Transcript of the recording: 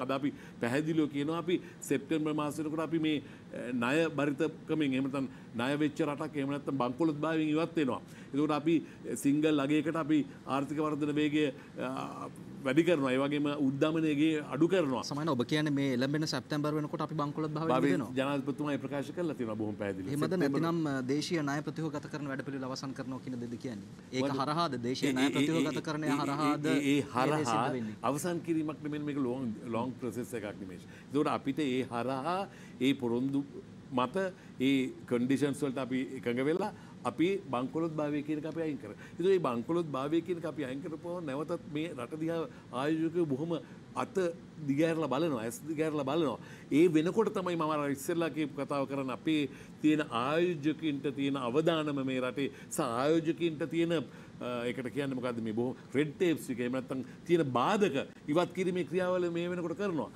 නැත්තන් අද අපි පැහැදිලිෝ කියනවා අපි සෙප්ටම්බර් මාසයකට අපි මේ ණය බරිතකමින් එමතන් ණය වෙච්ච රටක් එහෙම නැත්නම් බංකොලොත් භාවයෙන් ඉවත් වෙනවා එතුට අපි සිංගල් ලගේකට අපි ආර්ථික වර්ධන වේගේ වැඩි කරන ඒවගේම උද්ධමනයගේ අඩු කරන සමන ඔබ කියන මේ එලබෙන සැප්තැම්බර් වෙනකොට අපි බංකොල භාව ජනපතුමයි ප්‍රකාශ කරලා තියෙන බොහොම පැහැදිලි. එහෙමද නැතිනම් දේශීය ණය ප්‍රතිවගත කරන වැඩපිළිවෙල අවසන් කරනවා කියන දෙද කියන්නේ. ඒක හරහාද දේශීය ණය ප්‍රතිවගත කරණය හරහාද ඒ හරහා අවසන් කිරීමක් නෙමෙයි මේක ලො ලොන් ලොන් ප්‍රසෙස් එකක් නෙමේ. ඒකට අපිට ඒ හරහා ඒ පොරොන්දු මත ඒ කන්ඩිෂන්ස්වලට අපි එකඟ වෙලා අපි බංකොලොත් භාවය කියන අප අයින් කර ඉතු ඒ බංකොලොත් භාවය කියන අපි අයින්කරපව නැවතත් මේ රටදිහා ආයෝජක බොහොම අත දිගෑරලා බලනවා ඇස් දිගෑරලා බලනවා ඒ වෙනකොට තමයි මම ඉස්සෙල්ලා කියපු කතාව කරන අපේ තියෙන ආයෝජකින්ට තියෙන අවදානම මේ රටේ ආයෝජකින්ට තියෙන එකට කියන්න මොකද මේ බොහෝ රෙඩ් ටේප්ස් එක එහෙම නැත්නම් තියෙන බාධක ඉවත් කිරීමේ ක්‍රියාවල මේ වෙනකොට කරනවා